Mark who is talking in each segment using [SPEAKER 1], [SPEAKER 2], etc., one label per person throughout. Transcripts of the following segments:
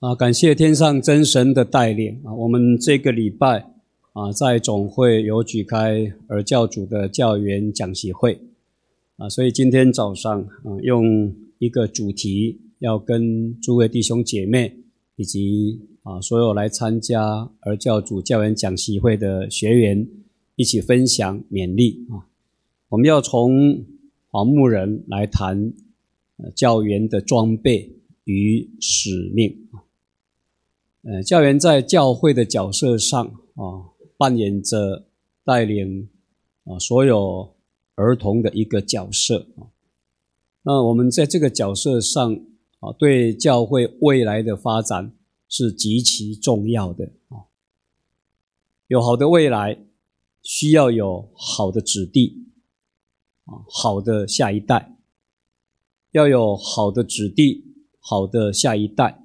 [SPEAKER 1] 啊，感谢天上真神的带领啊！我们这个礼拜啊，在总会有举开儿教组的教员讲习会啊，所以今天早上啊，用一个主题要跟诸位弟兄姐妹以及啊所有来参加儿教组教员讲习会的学员一起分享勉励啊，我们要从黄木人来谈，教员的装备与使命。呃，教员在教会的角色上啊，扮演着带领啊所有儿童的一个角色啊。那我们在这个角色上啊，对教会未来的发展是极其重要的啊。有好的未来，需要有好的子弟啊，好的下一代，要有好的子弟，好的下一代。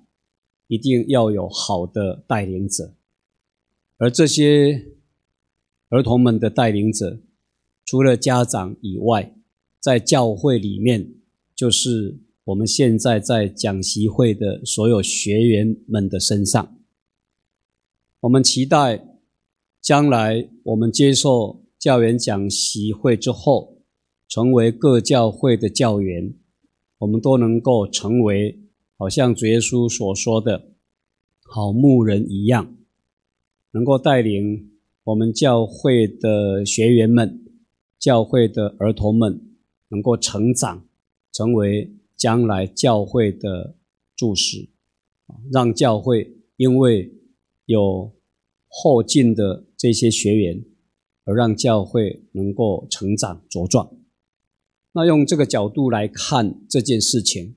[SPEAKER 1] 一定要有好的带领者，而这些儿童们的带领者，除了家长以外，在教会里面，就是我们现在在讲习会的所有学员们的身上。我们期待将来我们接受教员讲习会之后，成为各教会的教员，我们都能够成为。好像主耶稣所说的“好牧人”一样，能够带领我们教会的学员们、教会的儿童们，能够成长，成为将来教会的注释，让教会因为有后进的这些学员，而让教会能够成长茁壮。那用这个角度来看这件事情。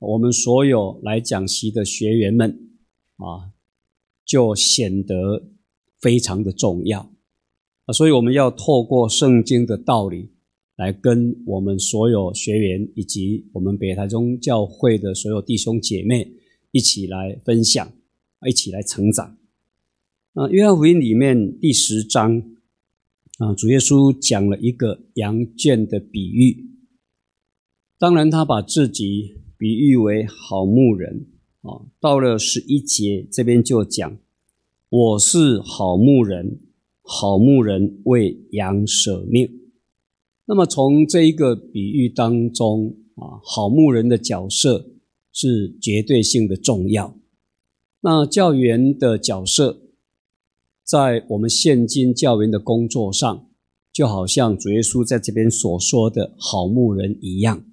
[SPEAKER 1] 我们所有来讲习的学员们啊，就显得非常的重要啊，所以我们要透过圣经的道理来跟我们所有学员以及我们北台宗教会的所有弟兄姐妹一起来分享，一起来成长。啊，《约翰福音》里面第十章啊，主耶稣讲了一个羊圈的比喻，当然他把自己。比喻为好牧人啊，到了十一节这边就讲我是好牧人，好牧人为羊舍命。那么从这一个比喻当中啊，好牧人的角色是绝对性的重要。那教员的角色，在我们现今教员的工作上，就好像主耶稣在这边所说的好牧人一样。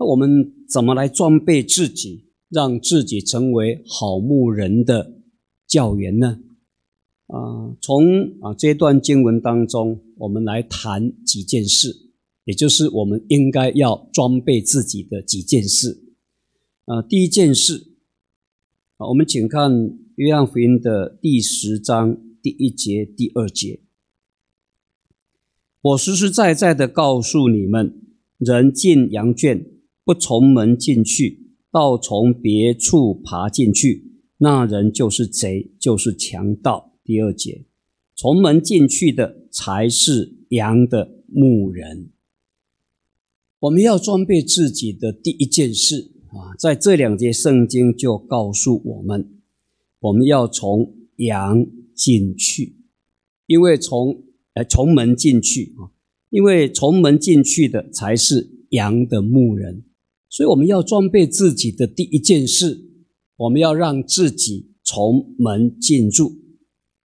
[SPEAKER 1] 那我们怎么来装备自己，让自己成为好牧人的教员呢？啊，从啊这段经文当中，我们来谈几件事，也就是我们应该要装备自己的几件事。啊，第一件事，啊，我们请看约翰福音的第十章第一节、第二节。我实实在在的告诉你们，人进羊圈。不从门进去，倒从别处爬进去，那人就是贼，就是强盗。第二节，从门进去的才是羊的牧人。我们要装备自己的第一件事啊，在这两节圣经就告诉我们，我们要从羊进去，因为从呃从门进去啊，因为从门进去的才是羊的牧人。所以我们要装备自己的第一件事，我们要让自己从门进入。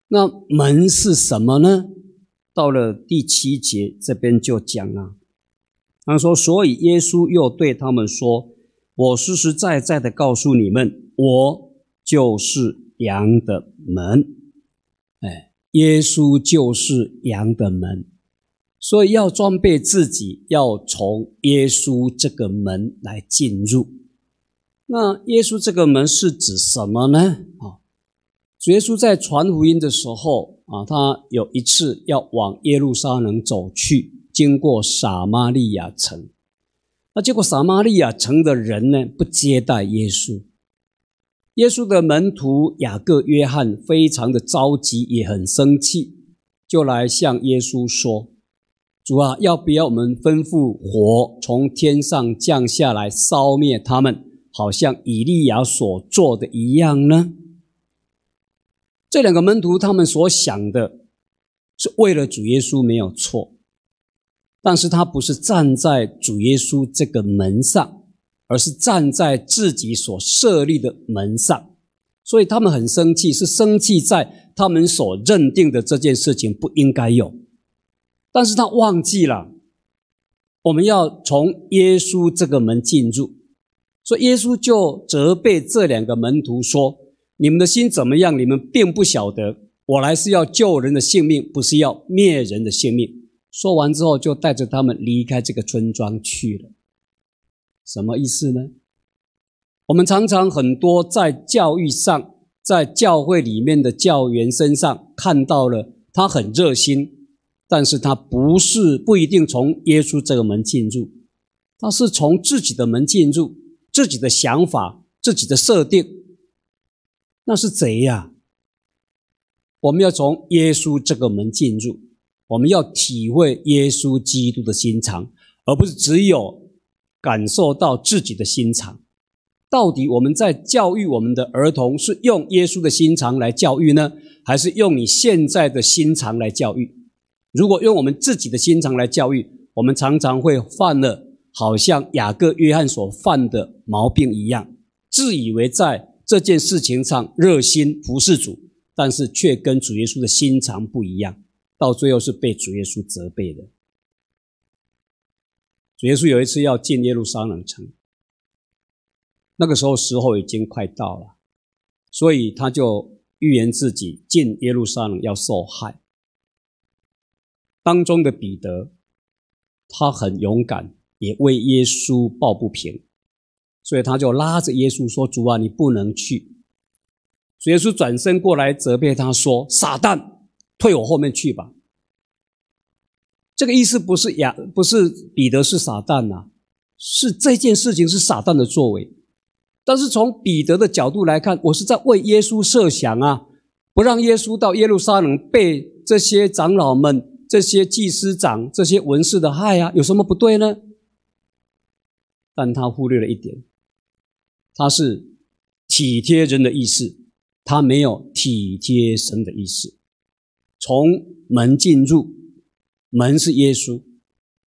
[SPEAKER 1] 那门是什么呢？到了第七节这边就讲了，他说：“所以耶稣又对他们说，我实实在在的告诉你们，我就是羊的门。哎，耶稣就是羊的门。”所以要装备自己，要从耶稣这个门来进入。那耶稣这个门是指什么呢？啊，主耶稣在传福音的时候啊，他有一次要往耶路撒冷走去，经过撒玛利亚城。那结果撒玛利亚城的人呢，不接待耶稣。耶稣的门徒雅各、约翰非常的着急，也很生气，就来向耶稣说。主啊，要不要我们吩咐火从天上降下来烧灭他们，好像以利亚所做的一样呢？这两个门徒他们所想的，是为了主耶稣没有错，但是他不是站在主耶稣这个门上，而是站在自己所设立的门上，所以他们很生气，是生气在他们所认定的这件事情不应该有。但是他忘记了，我们要从耶稣这个门进入，所以耶稣就责备这两个门徒说：“你们的心怎么样？你们并不晓得，我来是要救人的性命，不是要灭人的性命。”说完之后，就带着他们离开这个村庄去了。什么意思呢？我们常常很多在教育上，在教会里面的教员身上看到了，他很热心。但是他不是不一定从耶稣这个门进入，他是从自己的门进入，自己的想法、自己的设定，那是贼呀！我们要从耶稣这个门进入，我们要体会耶稣基督的心肠，而不是只有感受到自己的心肠。到底我们在教育我们的儿童，是用耶稣的心肠来教育呢，还是用你现在的心肠来教育？如果用我们自己的心肠来教育，我们常常会犯了好像雅各、约翰所犯的毛病一样，自以为在这件事情上热心服侍主，但是却跟主耶稣的心肠不一样，到最后是被主耶稣责备的。主耶稣有一次要进耶路撒冷城，那个时候时候已经快到了，所以他就预言自己进耶路撒冷要受害。当中的彼得，他很勇敢，也为耶稣抱不平，所以他就拉着耶稣说：“主啊，你不能去。”耶稣转身过来责备他说：“傻蛋，退我后面去吧。”这个意思不是亚，不是彼得是傻蛋呐，是这件事情是傻蛋的作为。但是从彼得的角度来看，我是在为耶稣设想啊，不让耶稣到耶路撒冷被这些长老们。这些祭司长、这些文士的害啊，有什么不对呢？但他忽略了一点，他是体贴人的意思，他没有体贴神的意思。从门进入，门是耶稣，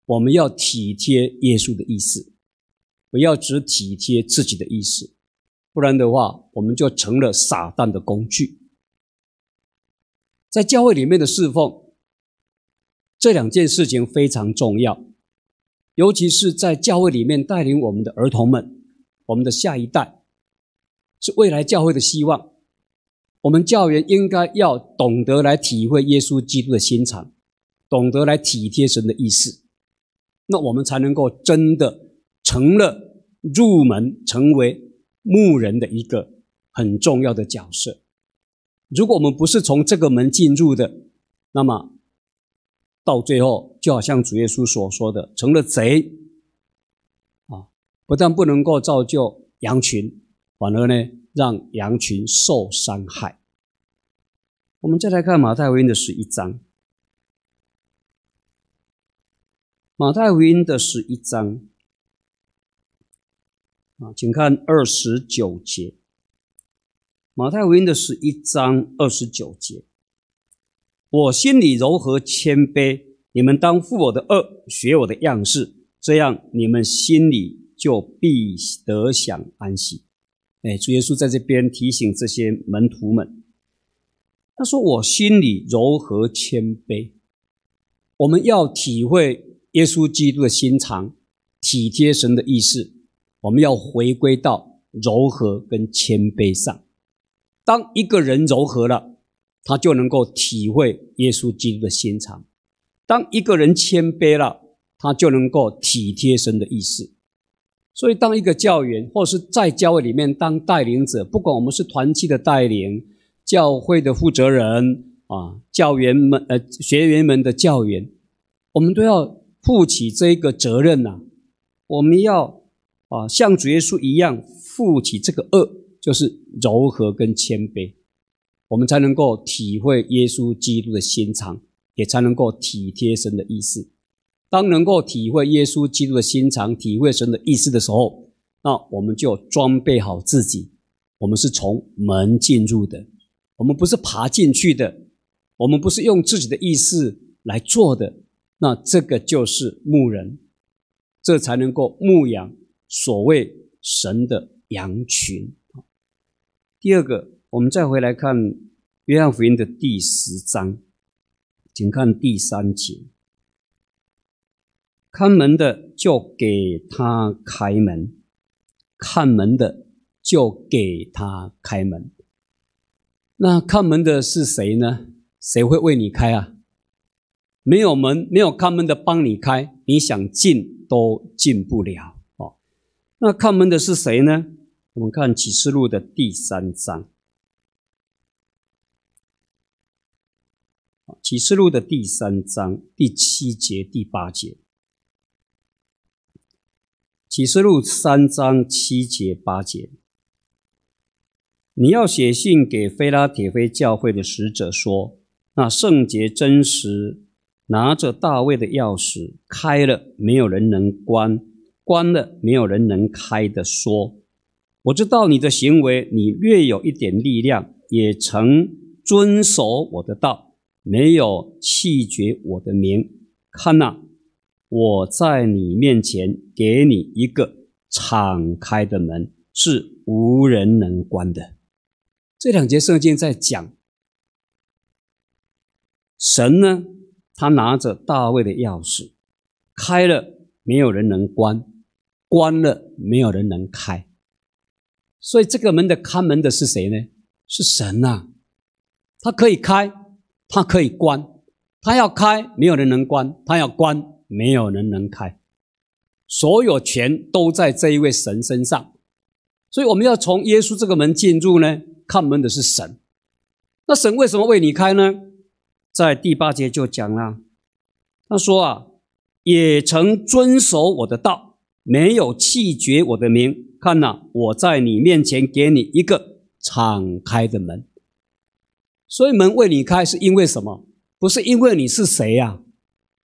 [SPEAKER 1] 我们要体贴耶稣的意思，不要只体贴自己的意思，不然的话，我们就成了撒旦的工具。在教会里面的侍奉。这两件事情非常重要，尤其是在教会里面带领我们的儿童们，我们的下一代是未来教会的希望。我们教员应该要懂得来体会耶稣基督的心肠，懂得来体贴神的意思，那我们才能够真的成了入门成为牧人的一个很重要的角色。如果我们不是从这个门进入的，那么。到最后，就好像主耶稣所说的，成了贼啊！不但不能够造就羊群，反而呢，让羊群受伤害。我们再来看马太福音的十一章，马太福音的十一章啊，请看二十九节，马太福音的十一章二十九节。我心里柔和谦卑，你们当负我的恶，学我的样式，这样你们心里就必得享安息。哎，主耶稣在这边提醒这些门徒们，他说：“我心里柔和谦卑。”我们要体会耶稣基督的心肠，体贴神的意思。我们要回归到柔和跟谦卑上。当一个人柔和了。他就能够体会耶稣基督的心肠。当一个人谦卑了，他就能够体贴神的意思。所以，当一个教员，或是在教会里面当带领者，不管我们是团契的带领、教会的负责人啊，教员们、呃学员们的教员，我们都要负起这个责任呐。我们要啊，像主耶稣一样负起这个恶，就是柔和跟谦卑。我们才能够体会耶稣基督的心肠，也才能够体贴神的意思。当能够体会耶稣基督的心肠，体会神的意思的时候，那我们就装备好自己。我们是从门进入的，我们不是爬进去的，我们不是用自己的意思来做的。那这个就是牧人，这才能够牧养所谓神的羊群。第二个。我们再回来看《约翰福音》的第十章，请看第三节：“看门的就给他开门，看门的就给他开门。”那看门的是谁呢？谁会为你开啊？没有门，没有看门的帮你开，你想进都进不了哦。那看门的是谁呢？我们看《启示录》的第三章。启示录的第三章第七节第八节，启示录三章七节八节，你要写信给菲拉铁菲教会的使者说：那圣洁真实，拿着大卫的钥匙，开了没有人能关，关了没有人能开的。说，我知道你的行为，你略有一点力量，也曾遵守我的道。没有弃绝我的名，看呐，我在你面前给你一个敞开的门，是无人能关的。这两节圣经在讲神呢，他拿着大卫的钥匙，开了没有人能关，关了没有人能开。所以这个门的看门的是谁呢？是神呐，他可以开。他可以关，他要开，没有人能关；他要关，没有人能开。所有权都在这一位神身上，所以我们要从耶稣这个门进入呢？看门的是神，那神为什么为你开呢？在第八节就讲了，他说啊，也曾遵守我的道，没有弃绝我的名。看呐，我在你面前给你一个敞开的门。所以门为你开是因为什么？不是因为你是谁呀？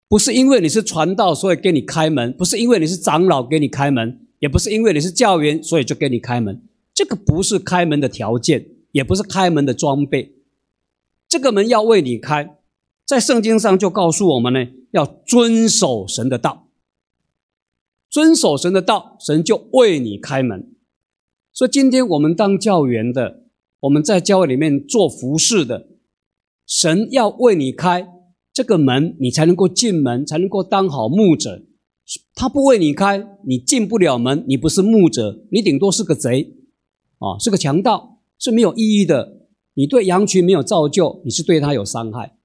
[SPEAKER 1] 不是因为你是传道，所以给你开门；不是因为你是长老给你开门，也不是因为你是教员，所以就给你开门。这个不是开门的条件，也不是开门的装备。这个门要为你开，在圣经上就告诉我们呢，要遵守神的道，遵守神的道，神就为你开门。所以今天我们当教员的。我们在教会里面做服饰的，神要为你开这个门，你才能够进门，才能够当好牧者。他不为你开，你进不了门，你不是牧者，你顶多是个贼，啊，是个强盗，是没有意义的。你对羊群没有造就，你是对他有伤害。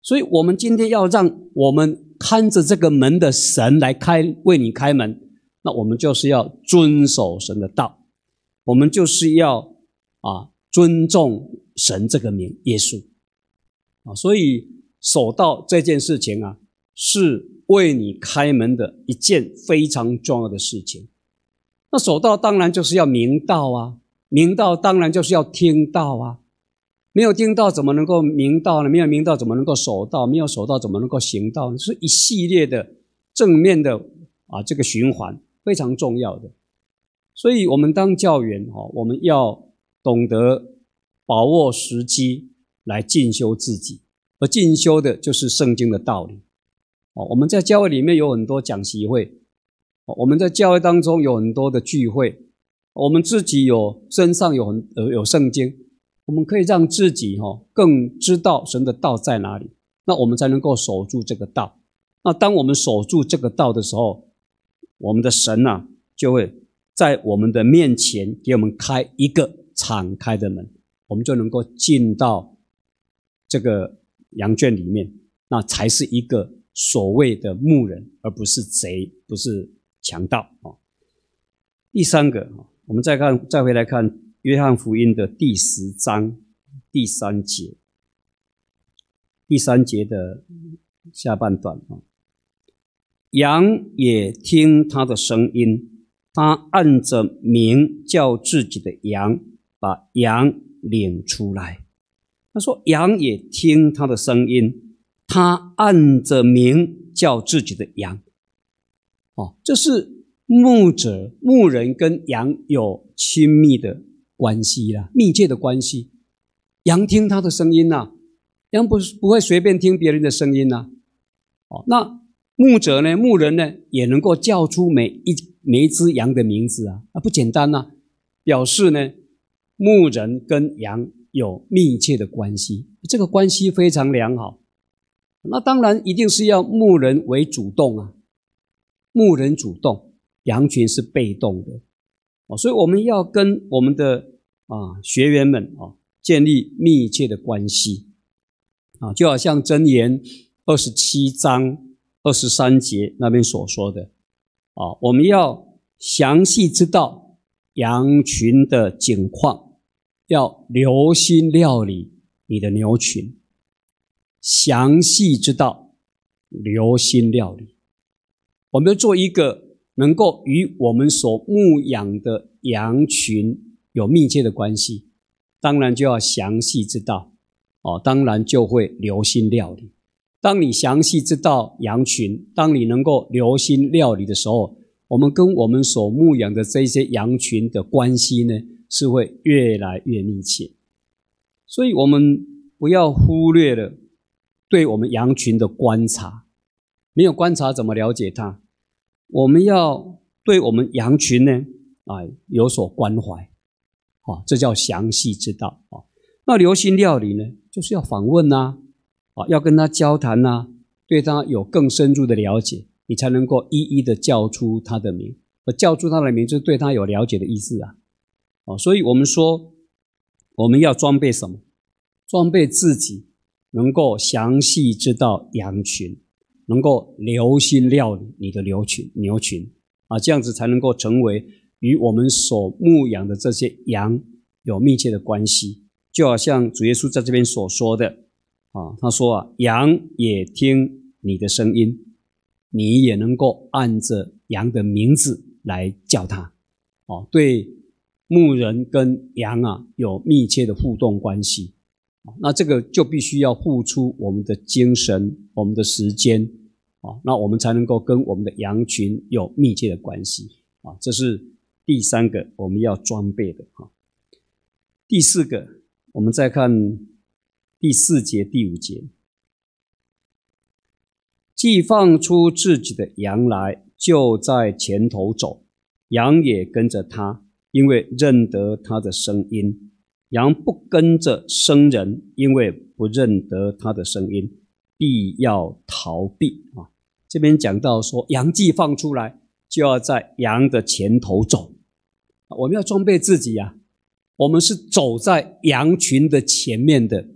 [SPEAKER 1] 所以，我们今天要让我们看着这个门的神来开，为你开门，那我们就是要遵守神的道，我们就是要啊。尊重神这个名，耶稣啊，所以守道这件事情啊，是为你开门的一件非常重要的事情。那守道当然就是要明道啊，明道当然就是要听道啊。没有听道怎么能够明道呢？没有明道怎么能够守道？没有守道怎么能够行道？是一系列的正面的啊，这个循环非常重要的。所以我们当教员啊，我们要。懂得把握时机来进修自己，而进修的就是圣经的道理。哦，我们在教会里面有很多讲习会，我们在教会当中有很多的聚会，我们自己有身上有很有有圣经，我们可以让自己哈更知道神的道在哪里，那我们才能够守住这个道。那当我们守住这个道的时候，我们的神啊、就会在我们的面前给我们开一个。敞开的门，我们就能够进到这个羊圈里面，那才是一个所谓的牧人，而不是贼，不是强盗啊。第三个，我们再看，再回来看约翰福音的第十章第三节，第三节的下半段啊。羊也听他的声音，他按着名叫自己的羊。把羊领出来，他说：“羊也听他的声音，他按着名叫自己的羊。”哦，这是牧者、牧人跟羊有亲密的关系啦，密切的关系。羊听他的声音呐，羊不是不会随便听别人的声音呐。哦，那牧者呢？牧人呢？也能够叫出每一每一只羊的名字啊？啊，不简单呐！表示呢？牧人跟羊有密切的关系，这个关系非常良好。那当然一定是要牧人为主动啊，牧人主动，羊群是被动的哦。所以我们要跟我们的啊学员们啊建立密切的关系啊，就好像箴言二十七章二十三节那边所说的啊，我们要详细知道羊群的景况。要留心料理你的牛群，详细知道，留心料理。我们要做一个能够与我们所牧养的羊群有密切的关系，当然就要详细知道，哦，当然就会留心料理。当你详细知道羊群，当你能够留心料理的时候，我们跟我们所牧养的这些羊群的关系呢？是会越来越密切，所以我们不要忽略了对我们羊群的观察，没有观察怎么了解它？我们要对我们羊群呢啊有所关怀，好，这叫详细之道啊。那留心料理呢，就是要访问呐，啊要跟他交谈呐，对他有更深入的了解，你才能够一一的叫出他的名，而叫出他的名字，对他有了解的意思啊。哦，所以我们说，我们要装备什么？装备自己，能够详细知道羊群，能够留心料理你的牛群，牛群啊，这样子才能够成为与我们所牧养的这些羊有密切的关系。就好像主耶稣在这边所说的啊，他说啊，羊也听你的声音，你也能够按着羊的名字来叫它，哦，对。牧人跟羊啊有密切的互动关系，那这个就必须要付出我们的精神、我们的时间啊，那我们才能够跟我们的羊群有密切的关系啊。这是第三个我们要装备的啊。第四个，我们再看第四节、第五节，既放出自己的羊来，就在前头走，羊也跟着他。因为认得他的声音，羊不跟着生人，因为不认得他的声音，必要逃避啊。这边讲到说，羊既放出来，就要在羊的前头走。我们要装备自己呀，我们是走在羊群的前面的，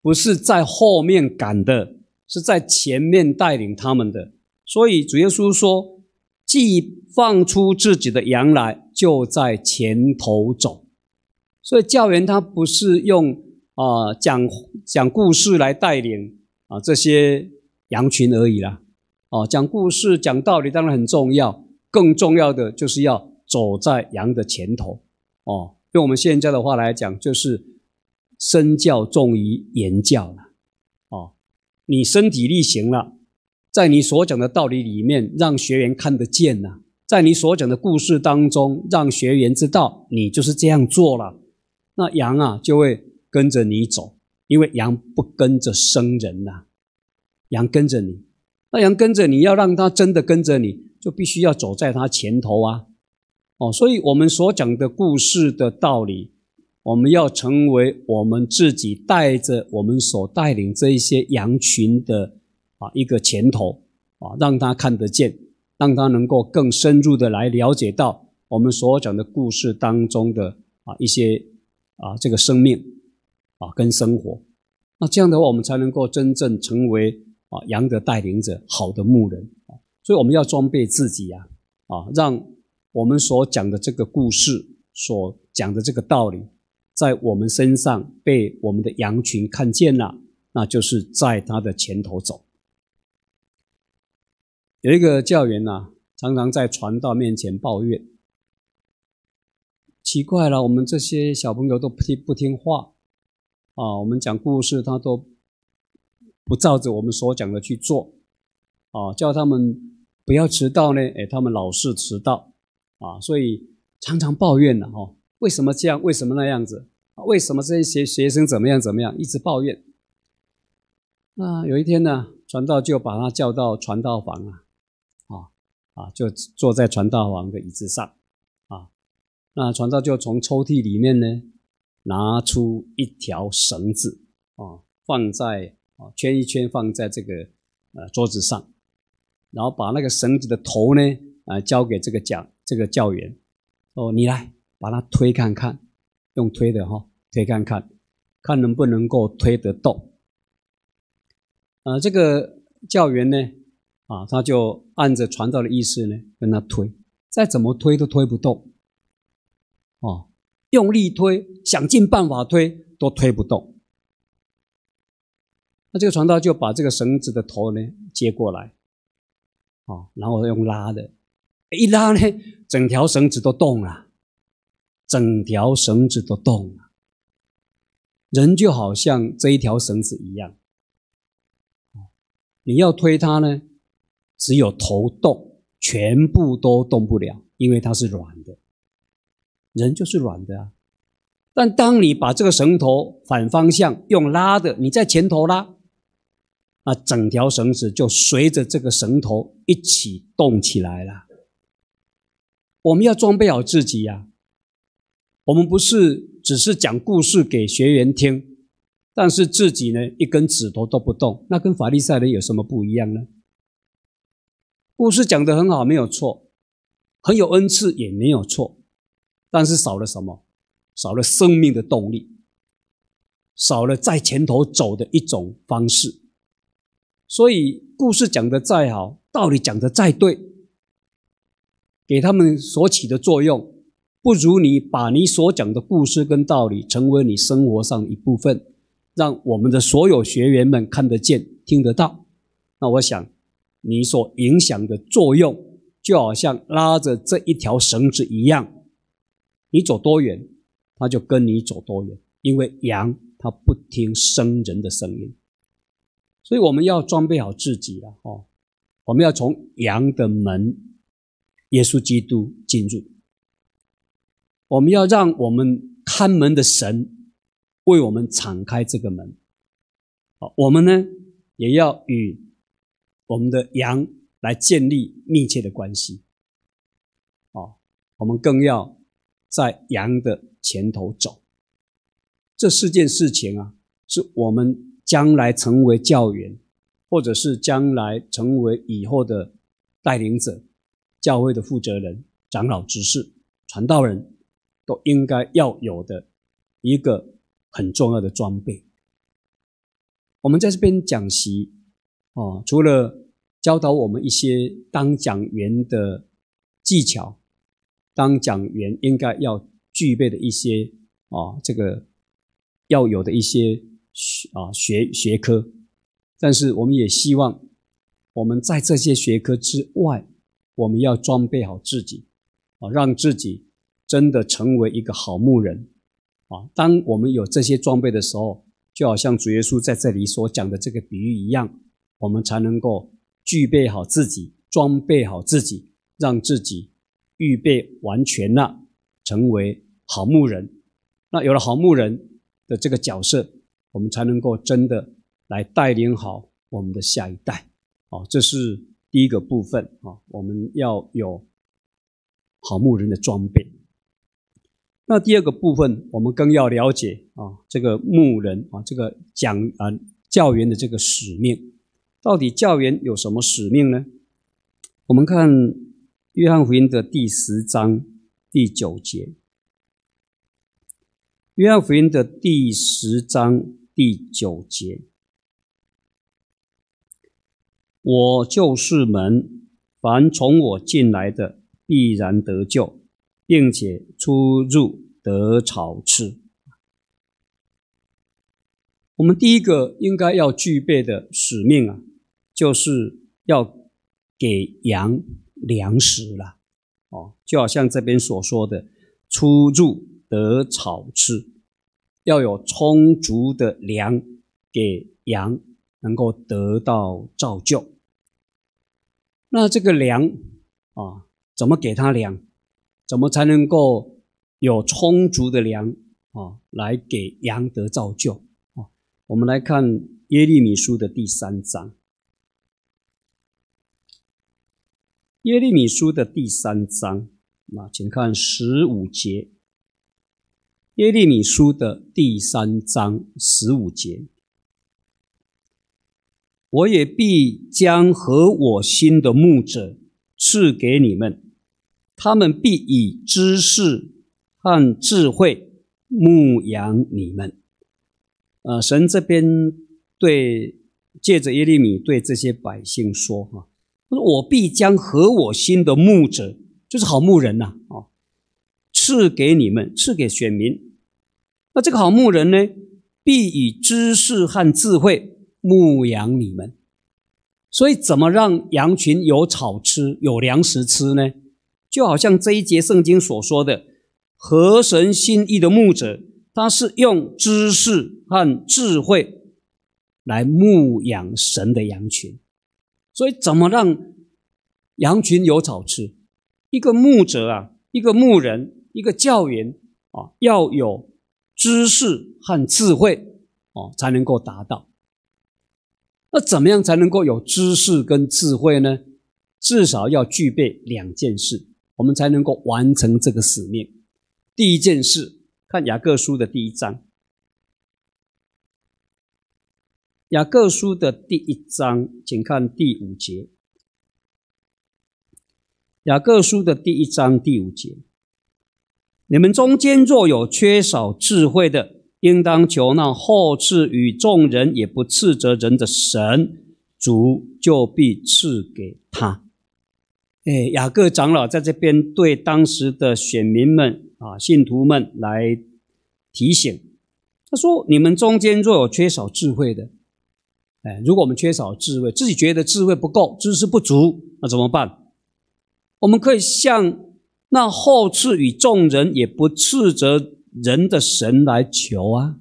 [SPEAKER 1] 不是在后面赶的，是在前面带领他们的。所以主耶稣说。既放出自己的羊来，就在前头走。所以教员他不是用啊讲讲故事来带领啊这些羊群而已啦。哦，讲故事讲道理当然很重要，更重要的就是要走在羊的前头。哦，用我们现在的话来讲，就是身教重于言教了。哦，你身体力行了。在你所讲的道理里面，让学员看得见呐；在你所讲的故事当中，让学员知道你就是这样做了，那羊啊就会跟着你走，因为羊不跟着生人呐，羊跟着你。那羊跟着你要让它真的跟着你，就必须要走在它前头啊！哦，所以我们所讲的故事的道理，我们要成为我们自己带着我们所带领这一些羊群的。啊，一个前头啊，让他看得见，让他能够更深入的来了解到我们所讲的故事当中的啊一些啊这个生命啊跟生活。那这样的话，我们才能够真正成为啊羊的带领者，好的牧人。所以我们要装备自己呀，啊，让我们所讲的这个故事所讲的这个道理，在我们身上被我们的羊群看见了，那就是在他的前头走。有一个教员呐，常常在传道面前抱怨，奇怪了，我们这些小朋友都不听不听话，啊，我们讲故事他都，不照着我们所讲的去做，啊，叫他们不要迟到呢，哎，他们老是迟到，啊，所以常常抱怨呢，哦，为什么这样？为什么那样子？为什么这些学生怎么样怎么样？一直抱怨。那有一天呢，传道就把他叫到传道房啊。啊，就坐在传道王的椅子上，啊，那传道就从抽屉里面呢拿出一条绳子，啊，放在啊圈一圈放在这个呃桌子上，然后把那个绳子的头呢啊交给这个讲这个教员，哦，你来把它推看看，用推的哈推看看，看能不能够推得动。呃，这个教员呢。啊，他就按着传道的意思呢，跟他推，再怎么推都推不动，啊，用力推，想尽办法推都推不动。那这个传道就把这个绳子的头呢接过来，啊，然后用拉的，一拉呢，整条绳子都动了，整条绳子都动了，人就好像这一条绳子一样，你要推他呢。只有头动，全部都动不了，因为它是软的。人就是软的啊。但当你把这个绳头反方向用拉的，你在前头拉，那整条绳子就随着这个绳头一起动起来了。我们要装备好自己呀。我们不是只是讲故事给学员听，但是自己呢，一根指头都不动，那跟法利赛人有什么不一样呢？故事讲的很好，没有错，很有恩赐，也没有错，但是少了什么？少了生命的动力，少了在前头走的一种方式。所以，故事讲的再好，道理讲的再对，给他们所起的作用，不如你把你所讲的故事跟道理成为你生活上一部分，让我们的所有学员们看得见、听得到。那我想。你所影响的作用，就好像拉着这一条绳子一样，你走多远，他就跟你走多远。因为羊它不听生人的声音，所以我们要装备好自己了哦。我们要从羊的门，耶稣基督进入。我们要让我们看门的神为我们敞开这个门。我们呢也要与。我们的羊来建立密切的关系，哦，我们更要在羊的前头走。这四件事情啊，是我们将来成为教员，或者是将来成为以后的带领者、教会的负责人、长老、执事、传道人都应该要有的一个很重要的装备。我们在这边讲习哦，除了教导我们一些当讲员的技巧，当讲员应该要具备的一些啊，这个要有的一些啊学学科，但是我们也希望我们在这些学科之外，我们要装备好自己，啊，让自己真的成为一个好牧人，啊，当我们有这些装备的时候，就好像主耶稣在这里所讲的这个比喻一样。我们才能够具备好自己，装备好自己，让自己预备完全了，成为好牧人。那有了好牧人的这个角色，我们才能够真的来带领好我们的下一代。哦，这是第一个部分啊，我们要有好牧人的装备。那第二个部分，我们更要了解啊，这个牧人啊，这个讲啊教员的这个使命。到底教员有什么使命呢？我们看《约翰福音》的第十章第九节，《约翰福音》的第十章第九节：“我就是门，凡从我进来的，必然得救，并且出入得草吃。”我们第一个应该要具备的使命啊！就是要给羊粮食了，哦，就好像这边所说的，出入得草吃，要有充足的粮给羊能够得到照就。那这个粮啊，怎么给它粮？怎么才能够有充足的粮啊，来给羊得照就啊？我们来看耶利米书的第三章。耶利米书的第三章，那请看十五节。耶利米书的第三章十五节，我也必将合我心的牧者赐给你们，他们必以知识和智慧牧养你们。啊，神这边对借着耶利米对这些百姓说，哈。他说：“我必将合我心的牧者，就是好牧人呐，啊，赐给你们，赐给选民。那这个好牧人呢，必以知识和智慧牧养你们。所以，怎么让羊群有草吃，有粮食吃呢？就好像这一节圣经所说的，合神心意的牧者，他是用知识和智慧来牧养神的羊群。”所以，怎么让羊群有草吃？一个牧者啊，一个牧人，一个教员啊，要有知识和智慧哦，才能够达到。那怎么样才能够有知识跟智慧呢？至少要具备两件事，我们才能够完成这个使命。第一件事，看雅各书的第一章。雅各书的第一章，请看第五节。雅各书的第一章第五节：你们中间若有缺少智慧的，应当求那后赐与众人、也不斥责人的神，主就必赐给他。哎，雅各长老在这边对当时的选民们啊，信徒们来提醒他说：“你们中间若有缺少智慧的，”哎，如果我们缺少智慧，自己觉得智慧不够，知识不足，那怎么办？我们可以向那后赐与众人也不斥责人的神来求啊。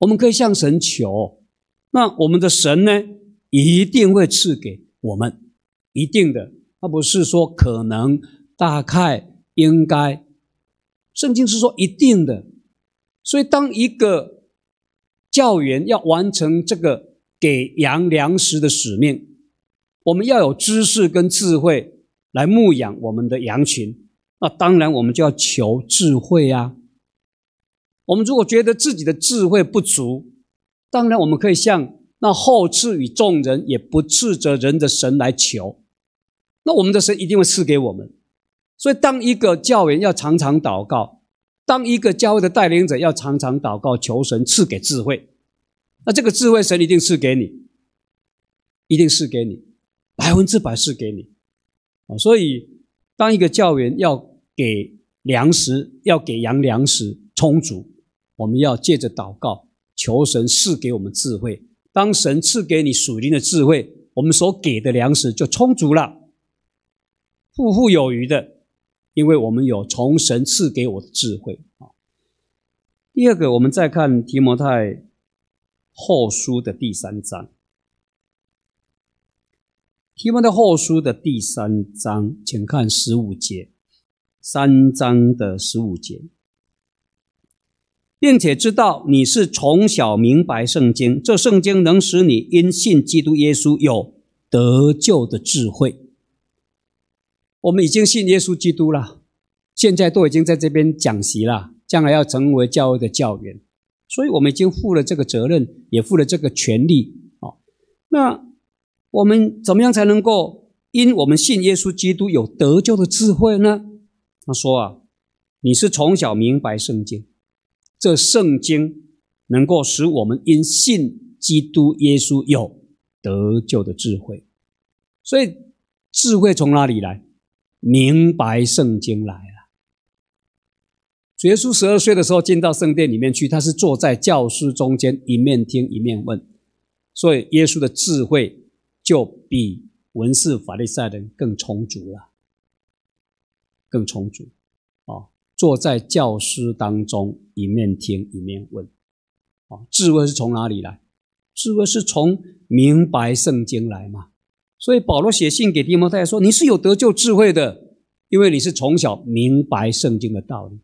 [SPEAKER 1] 我们可以向神求，那我们的神呢，一定会赐给我们一定的，他不是说可能、大概、应该，圣经是说一定的。所以当一个。教员要完成这个给羊粮食的使命，我们要有知识跟智慧来牧养我们的羊群。那当然，我们就要求智慧呀。我们如果觉得自己的智慧不足，当然我们可以向那后赐予众人也不斥责人的神来求。那我们的神一定会赐给我们。所以，当一个教员要常常祷告。当一个教会的带领者要常常祷告求神赐给智慧，那这个智慧神一定赐给你，一定赐给你，百分之百赐给你啊！所以，当一个教员要给粮食，要给羊粮食充足，我们要借着祷告求神赐给我们智慧。当神赐给你属灵的智慧，我们所给的粮食就充足了，富富有余的。因为我们有从神赐给我的智慧啊。第二个，我们再看提摩太后书的第三章。提摩太后书的第三章，请看十五节，三章的十五节，并且知道你是从小明白圣经，这圣经能使你因信基督耶稣有得救的智慧。我们已经信耶稣基督了，现在都已经在这边讲席了，将来要成为教会的教员，所以我们已经负了这个责任，也负了这个权利啊。那我们怎么样才能够因我们信耶稣基督有得救的智慧呢？他说啊，你是从小明白圣经，这圣经能够使我们因信基督耶稣有得救的智慧，所以智慧从哪里来？明白圣经来了。耶稣十二岁的时候进到圣殿里面去，他是坐在教师中间，一面听一面问，所以耶稣的智慧就比文士法利赛人更充足了，更充足啊！坐在教师当中，一面听一面问啊！智慧是从哪里来？智慧是从明白圣经来嘛？所以保罗写信给提摩太说：“你是有得救智慧的，因为你是从小明白圣经的道理。”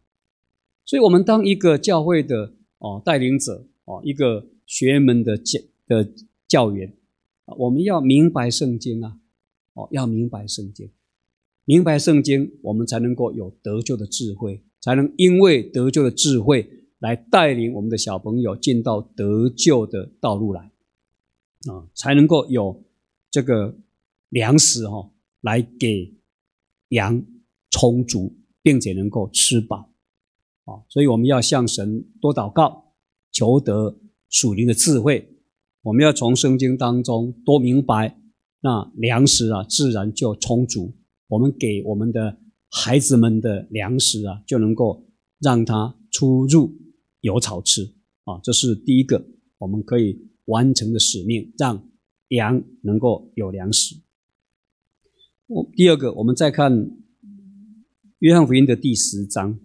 [SPEAKER 1] 所以，我们当一个教会的哦带领者哦，一个学员们的教的教员啊，我们要明白圣经啊哦，要明白圣经，明白圣经，我们才能够有得救的智慧，才能因为得救的智慧来带领我们的小朋友进到得救的道路来啊，才能够有这个。粮食哈，来给羊充足，并且能够吃饱啊！所以我们要向神多祷告，求得属灵的智慧。我们要从圣经当中多明白，那粮食啊，自然就充足。我们给我们的孩子们的粮食啊，就能够让他出入有草吃啊！这是第一个我们可以完成的使命，让羊能够有粮食。第二个，我们再看《约翰福音》的第十章，《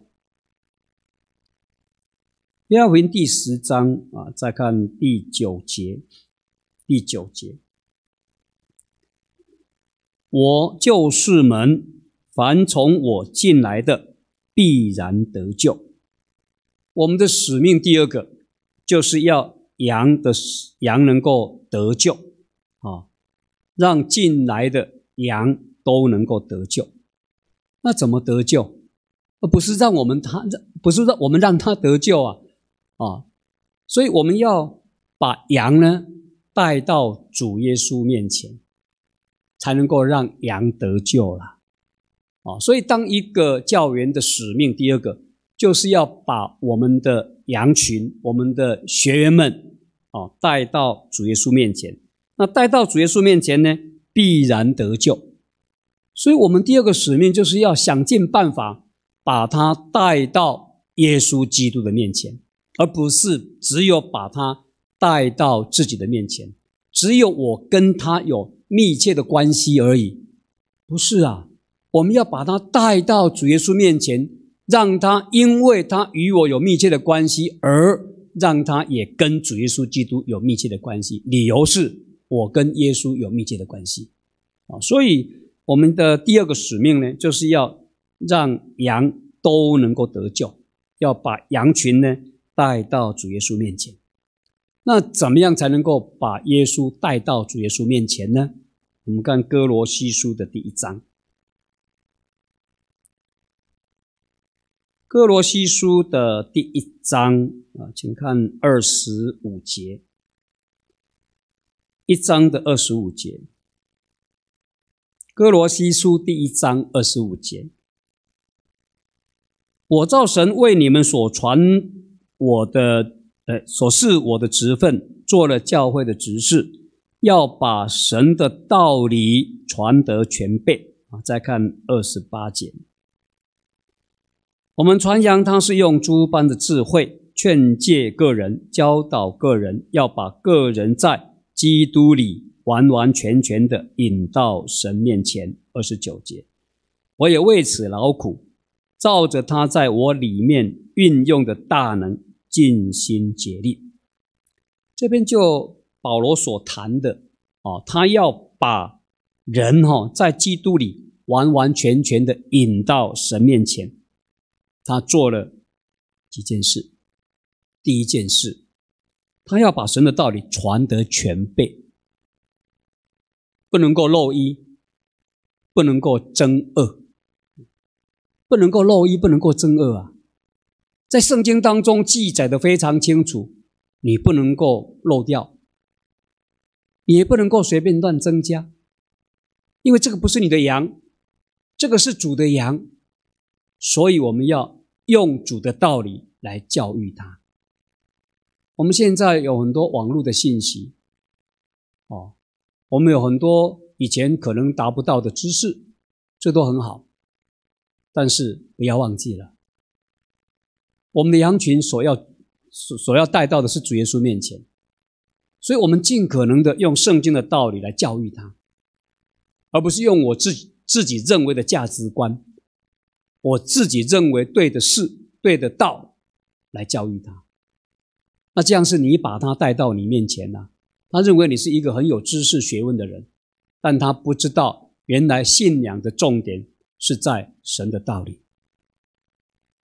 [SPEAKER 1] 约翰福音》第十章啊，再看第九节，第九节：“我就是门，凡从我进来的，必然得救。”我们的使命第二个，就是要羊的羊能够得救啊，让进来的羊。都能够得救，那怎么得救？而不是让我们他不是让我们让他得救啊啊！所以我们要把羊呢带到主耶稣面前，才能够让羊得救了啊！所以当一个教员的使命，第二个就是要把我们的羊群、我们的学员们啊带到主耶稣面前。那带到主耶稣面前呢，必然得救。所以，我们第二个使命就是要想尽办法把他带到耶稣基督的面前，而不是只有把他带到自己的面前，只有我跟他有密切的关系而已。不是啊，我们要把他带到主耶稣面前，让他因为他与我有密切的关系，而让他也跟主耶稣基督有密切的关系。理由是我跟耶稣有密切的关系啊，所以。我们的第二个使命呢，就是要让羊都能够得救，要把羊群呢带到主耶稣面前。那怎么样才能够把耶稣带到主耶稣面前呢？我们看哥罗西书的第一章，哥罗西书的第一章啊，请看二十五节，一章的二十五节。哥罗西书第一章二十五节，我造神为你们所传我的呃所示我的职分，做了教会的执事，要把神的道理传得全备啊。再看二十八节，我们传扬他是用诸般的智慧劝诫个人，教导个人，要把个人在基督里。完完全全的引到神面前。二十九节，我也为此劳苦，照着他在我里面运用的大能，尽心竭力。这边就保罗所谈的，哦，他要把人哈在基督里完完全全的引到神面前。他做了几件事。第一件事，他要把神的道理传得全备。不能够漏一，不能够增二，不能够漏一，不能够增二啊！在圣经当中记载的非常清楚，你不能够漏掉，也不能够随便乱增加，因为这个不是你的羊，这个是主的羊，所以我们要用主的道理来教育他。我们现在有很多网络的信息，哦。我们有很多以前可能达不到的知识，这都很好。但是不要忘记了，我们的羊群所要所所要带到的是主耶稣面前，所以，我们尽可能的用圣经的道理来教育他，而不是用我自己自己认为的价值观，我自己认为对的事、对的道来教育他。那这样是你把他带到你面前了。他认为你是一个很有知识学问的人，但他不知道原来信仰的重点是在神的道理。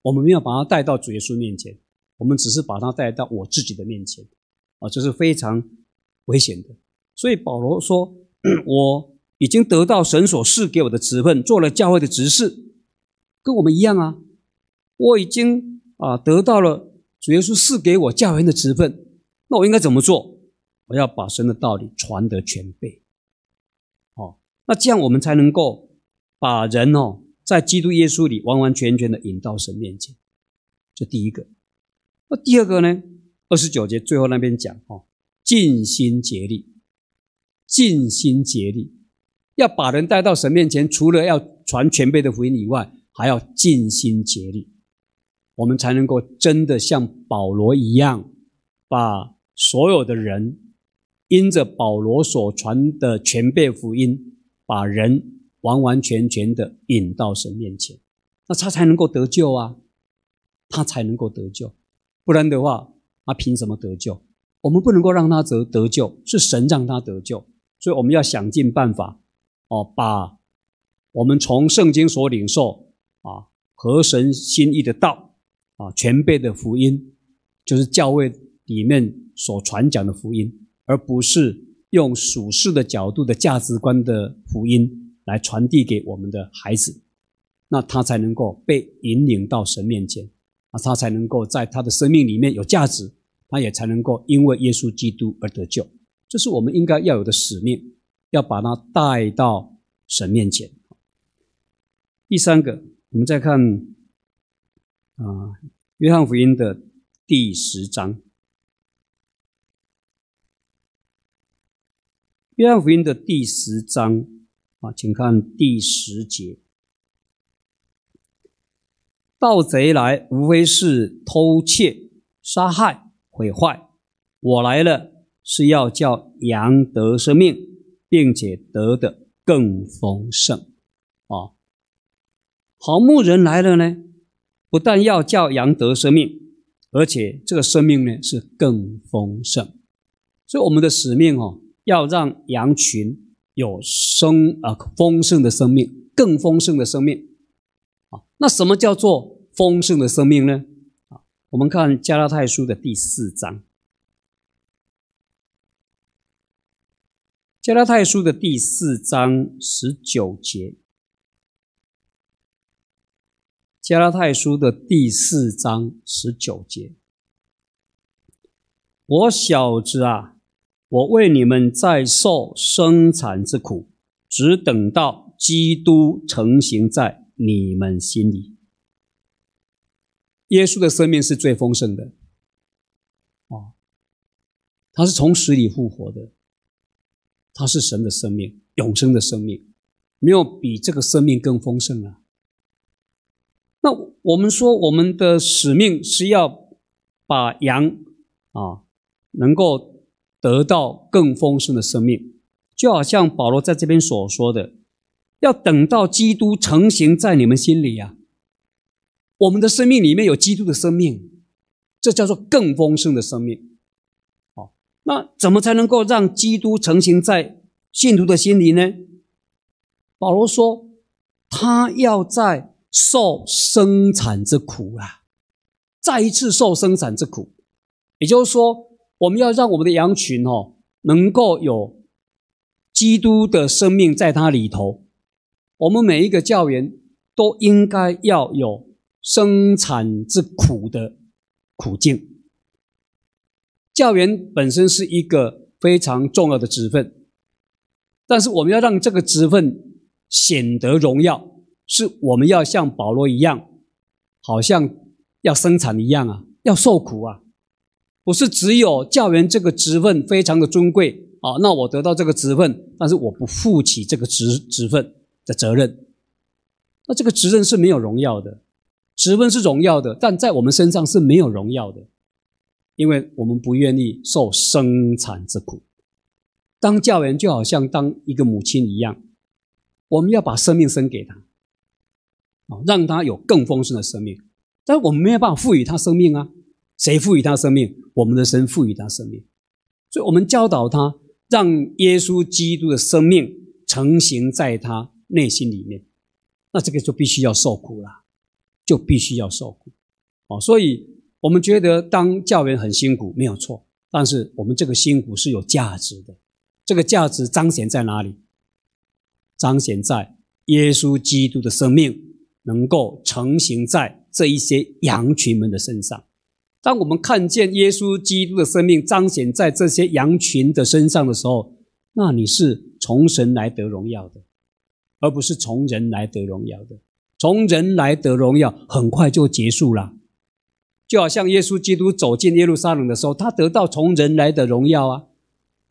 [SPEAKER 1] 我们没有把他带到主耶稣面前，我们只是把他带到我自己的面前，啊，这是非常危险的。所以保罗说：“我已经得到神所赐给我的职分，做了教会的执事，跟我们一样啊。我已经啊得到了主耶稣赐给我教会的职分，那我应该怎么做？”我要把神的道理传得全备，哦，那这样我们才能够把人哦，在基督耶稣里完完全全的引到神面前。这第一个，那第二个呢？二十九节最后那边讲哦，尽心竭力，尽心竭力要把人带到神面前。除了要传全备的福音以外，还要尽心竭力，我们才能够真的像保罗一样，把所有的人。因着保罗所传的全备福音，把人完完全全的引到神面前，那他才能够得救啊，他才能够得救，不然的话，他凭什么得救？我们不能够让他得得救，是神让他得救，所以我们要想尽办法哦，把我们从圣经所领受啊和神心意的道啊全备的福音，就是教会里面所传讲的福音。而不是用属世的角度的价值观的福音来传递给我们的孩子，那他才能够被引领到神面前，啊，他才能够在他的生命里面有价值，他也才能够因为耶稣基督而得救。这是我们应该要有的使命，要把他带到神面前。第三个，我们再看啊，约翰福音的第十章。约翰福音的第十章啊，请看第十节。盗贼来，无非是偷窃、杀害、毁坏；我来了，是要叫羊得生命，并且得的更丰盛。啊，好牧人来了呢，不但要叫羊得生命，而且这个生命呢是更丰盛。所以我们的使命哦。要让羊群有生啊丰盛的生命，更丰盛的生命啊！那什么叫做丰盛的生命呢？啊，我们看加拉太书的第四章，加拉太书的第四章十九节，加拉太书的第四章十九节，我小子啊！我为你们在受生产之苦，只等到基督成形在你们心里。耶稣的生命是最丰盛的，啊，他是从死里复活的，他是神的生命，永生的生命，没有比这个生命更丰盛了。那我们说，我们的使命是要把羊啊，能够。得到更丰盛的生命，就好像保罗在这边所说的，要等到基督成型在你们心里呀。我们的生命里面有基督的生命，这叫做更丰盛的生命。哦，那怎么才能够让基督成型在信徒的心里呢？保罗说，他要在受生产之苦啊，再一次受生产之苦，也就是说。我们要让我们的羊群哦，能够有基督的生命在它里头。我们每一个教员都应该要有生产之苦的苦境。教员本身是一个非常重要的职分，但是我们要让这个职分显得荣耀，是我们要像保罗一样，好像要生产一样啊，要受苦啊。不是只有教员这个职分非常的尊贵啊，那我得到这个职分，但是我不负起这个职职分的责任，那这个责任是没有荣耀的，职分是荣耀的，但在我们身上是没有荣耀的，因为我们不愿意受生产之苦。当教员就好像当一个母亲一样，我们要把生命生给他，啊，让他有更丰盛的生命，但我们没有办法赋予他生命啊。谁赋予他生命？我们的神赋予他生命，所以，我们教导他，让耶稣基督的生命成型在他内心里面。那这个就必须要受苦了，就必须要受苦哦，所以我们觉得当教员很辛苦没有错，但是我们这个辛苦是有价值的。这个价值彰显在哪里？彰显在耶稣基督的生命能够成型在这一些羊群们的身上。当我们看见耶稣基督的生命彰显在这些羊群的身上的时候，那你是从神来得荣耀的，而不是从人来得荣耀的。从人来得荣耀很快就结束了，就好像耶稣基督走进耶路撒冷的时候，他得到从人来的荣耀啊！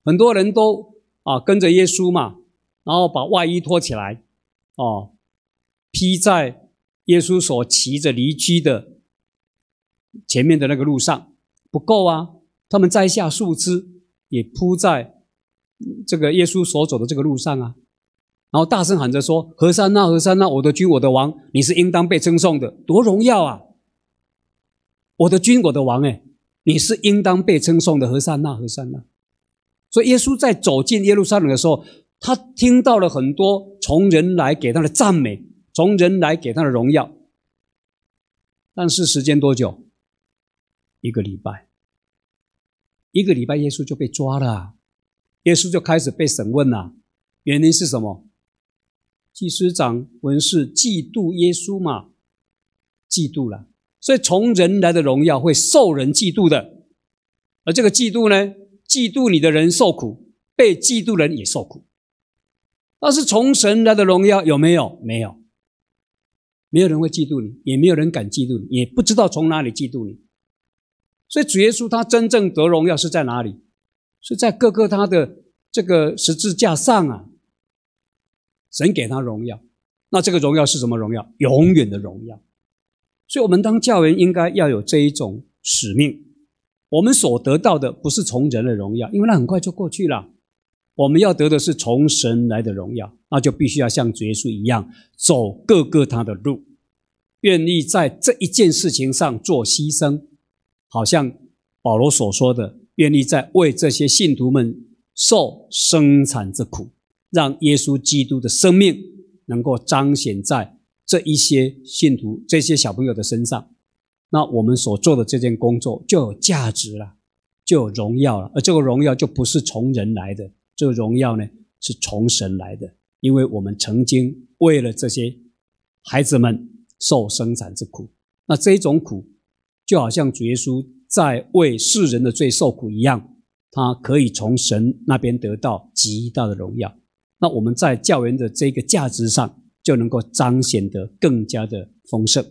[SPEAKER 1] 很多人都啊跟着耶稣嘛，然后把外衣脱起来，哦，披在耶稣所骑着驴驹的。前面的那个路上不够啊！他们摘下树枝也铺在这个耶稣所走的这个路上啊，然后大声喊着说：“和善呐，和善呐，我的君，我的王，你是应当被称颂的，多荣耀啊！我的君，我的王，哎，你是应当被称颂的，和善呐，和善呐！”所以耶稣在走进耶路撒冷的时候，他听到了很多从人来给他的赞美，从人来给他的荣耀，但是时间多久？一个礼拜，一个礼拜，耶稣就被抓了，耶稣就开始被审问了。原因是什么？祭司长、文士嫉妒耶稣嘛？嫉妒了。所以从人来的荣耀会受人嫉妒的。而这个嫉妒呢，嫉妒你的人受苦，被嫉妒人也受苦。但是从神来的荣耀有没有？没有，没有人会嫉妒你，也没有人敢嫉妒你，也不知道从哪里嫉妒你。所以主耶稣他真正得荣耀是在哪里？是在各个他的这个十字架上啊。神给他荣耀，那这个荣耀是什么荣耀？永远的荣耀。所以，我们当教员应该要有这一种使命。我们所得到的不是从人的荣耀，因为那很快就过去了。我们要得的是从神来的荣耀，那就必须要像主耶稣一样，走各个他的路，愿意在这一件事情上做牺牲。好像保罗所说的，愿意在为这些信徒们受生产之苦，让耶稣基督的生命能够彰显在这一些信徒、这些小朋友的身上。那我们所做的这件工作就有价值了，就有荣耀了。而这个荣耀就不是从人来的，这个荣耀呢是从神来的，因为我们曾经为了这些孩子们受生产之苦。那这种苦。就好像主耶稣在为世人的罪受苦一样，他可以从神那边得到极大的荣耀。那我们在教员的这个价值上，就能够彰显得更加的丰盛，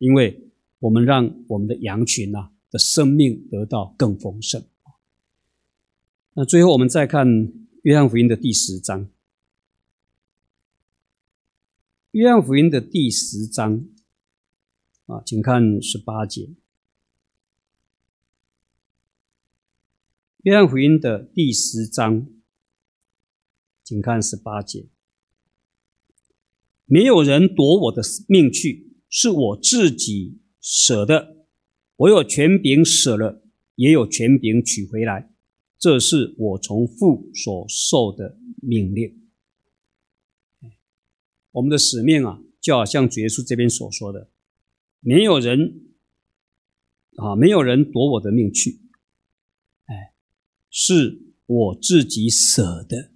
[SPEAKER 1] 因为我们让我们的羊群呐的生命得到更丰盛。那最后我们再看约翰福音的第十章，约翰福音的第十章啊，请看十八节。约翰福音的第十章，请看十八节：没有人夺我的命去，是我自己舍的。我有权柄舍了，也有权柄取回来。这是我从父所受的命令。我们的使命啊，就好像主耶稣这边所说的：没有人啊，没有人夺我的命去。是我自己舍的，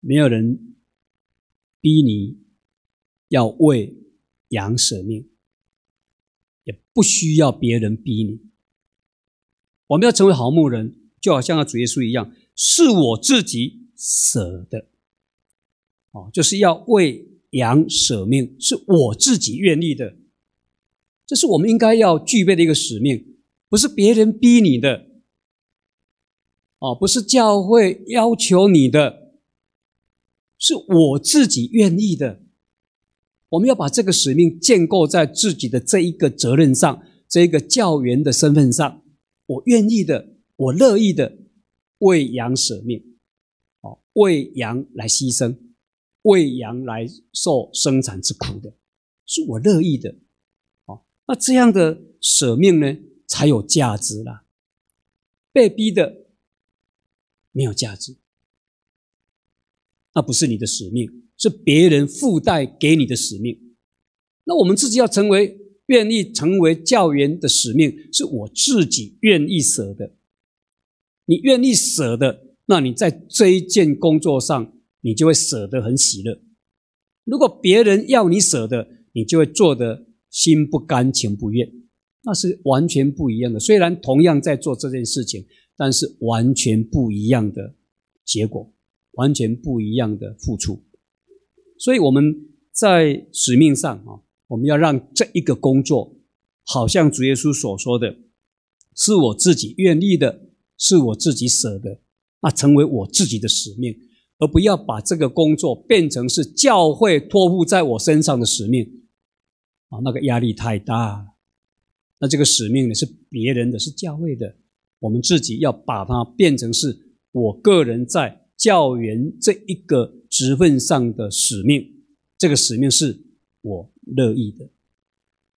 [SPEAKER 1] 没有人逼你要为羊舍命，也不需要别人逼你。我们要成为好牧人，就好像主耶稣一样，是我自己舍的，哦，就是要为羊舍命，是我自己愿意的。这是我们应该要具备的一个使命。不是别人逼你的，哦，不是教会要求你的，是我自己愿意的。我们要把这个使命建构在自己的这一个责任上，这一个教员的身份上。我愿意的，我乐意的，为羊舍命，哦，为羊来牺牲，为羊来受生产之苦的，是我乐意的，哦，那这样的舍命呢？才有价值啦，被逼的没有价值，那不是你的使命，是别人附带给你的使命。那我们自己要成为愿意成为教员的使命，是我自己愿意舍的。你愿意舍的，那你在这一件工作上，你就会舍得很喜乐。如果别人要你舍的，你就会做的心不甘情不愿。那是完全不一样的。虽然同样在做这件事情，但是完全不一样的结果，完全不一样的付出。所以我们在使命上啊，我们要让这一个工作，好像主耶稣所说的，是我自己愿意的，是我自己舍的，那成为我自己的使命，而不要把这个工作变成是教会托付在我身上的使命。啊，那个压力太大了。那这个使命呢，是别人的是教会的，我们自己要把它变成是我个人在教员这一个职份上的使命。这个使命是我乐意的。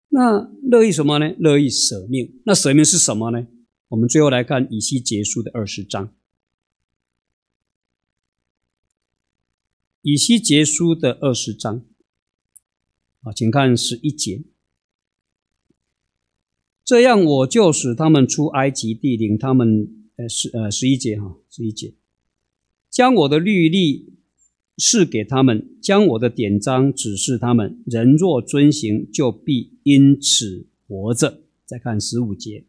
[SPEAKER 1] 那乐意什么呢？乐意舍命。那舍命是什么呢？我们最后来看以西结书的二十章。以西结书的二十章，啊，请看十一节。这样我就使他们出埃及地，领他们，呃十呃十一节哈，十一节，将我的律例示给他们，将我的典章指示他们，人若遵行，就必因此活着。再看十五节，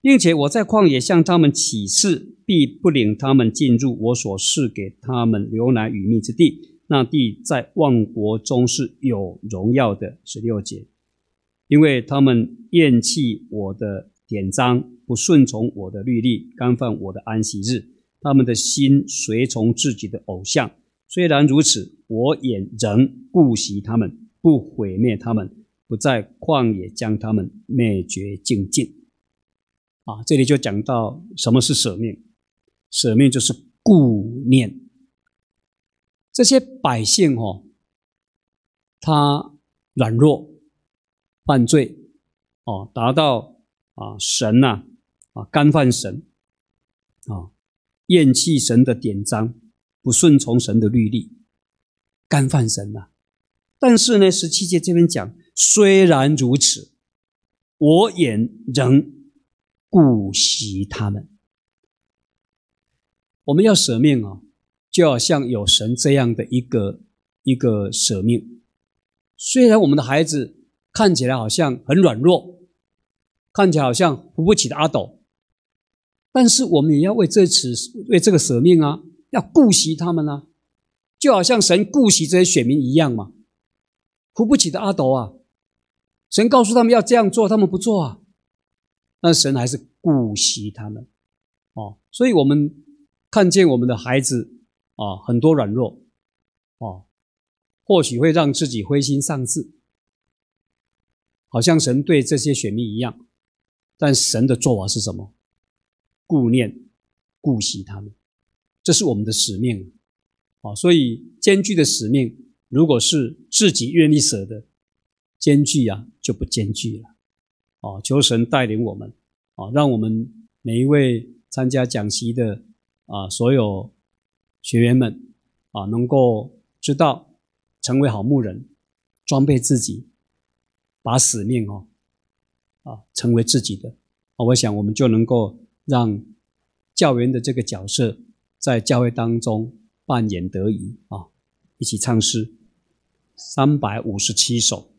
[SPEAKER 1] 并且我在旷野向他们起誓，必不领他们进入我所示给他们牛奶与蜜之地，那地在万国中是有荣耀的。十六节。因为他们厌弃我的典章，不顺从我的律例，干犯我的安息日，他们的心随从自己的偶像。虽然如此，我也仍顾惜他们，不毁灭他们，不在旷野将他们灭绝尽尽。啊，这里就讲到什么是舍命，舍命就是顾念这些百姓哦，他软弱。犯罪哦，达到啊神呐啊干犯神啊厌弃神的典章，不顺从神的律例，干犯神呐。但是呢，十七节这边讲，虽然如此，我也仍顾惜他们。我们要舍命啊，就要像有神这样的一个一个舍命。虽然我们的孩子。看起来好像很软弱，看起来好像扶不起的阿斗，但是我们也要为这次为这个舍命啊，要顾惜他们啊，就好像神顾惜这些选民一样嘛。扶不起的阿斗啊，神告诉他们要这样做，他们不做啊，但神还是顾惜他们哦。所以我们看见我们的孩子啊，很多软弱啊，或许会让自己灰心丧志。好像神对这些选民一样，但神的做法是什么？顾念、顾惜他们，这是我们的使命啊！所以艰巨的使命，如果是自己愿意舍的，艰巨啊就不艰巨了啊！求神带领我们啊，让我们每一位参加讲席的啊，所有学员们啊，能够知道成为好牧人，装备自己。把使命哦，啊，成为自己的，啊，我想我们就能够让教员的这个角色在教会当中扮演得宜啊，一起唱诗三百五十七首。